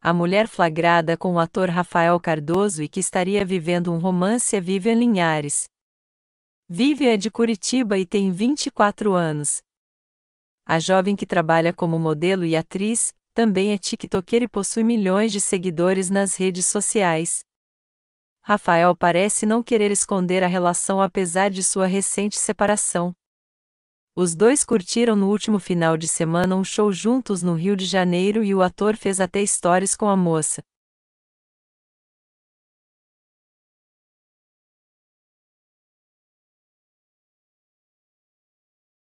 a mulher flagrada com o ator Rafael Cardoso e que estaria vivendo um romance é Vivian Linhares. Vivian é de Curitiba e tem 24 anos. A jovem que trabalha como modelo e atriz, também é tiktoker e possui milhões de seguidores nas redes sociais. Rafael parece não querer esconder a relação apesar de sua recente separação. Os dois curtiram no último final de semana um show juntos no Rio de Janeiro e o ator fez até stories com a moça.